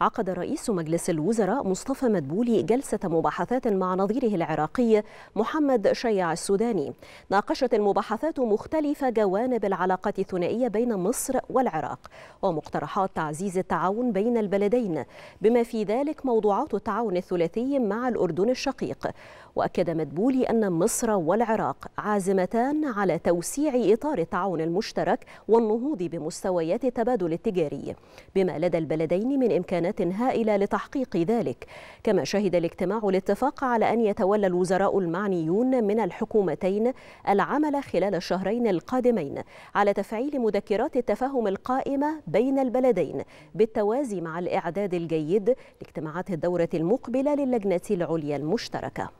عقد رئيس مجلس الوزراء مصطفى مدبولي جلسة مباحثات مع نظيره العراقي محمد شيع السوداني ناقشت المباحثات مختلف جوانب العلاقات الثنائية بين مصر والعراق ومقترحات تعزيز التعاون بين البلدين بما في ذلك موضوعات التعاون الثلاثي مع الأردن الشقيق وأكد مدبولي أن مصر والعراق عازمتان على توسيع إطار التعاون المشترك والنهوض بمستويات التبادل التجاري بما لدى البلدين من إمكانات مجهودات هائله لتحقيق ذلك كما شهد الاجتماع الاتفاق على ان يتولى الوزراء المعنيون من الحكومتين العمل خلال الشهرين القادمين على تفعيل مذكرات التفاهم القائمه بين البلدين بالتوازي مع الاعداد الجيد لاجتماعات الدوره المقبله للجنه العليا المشتركه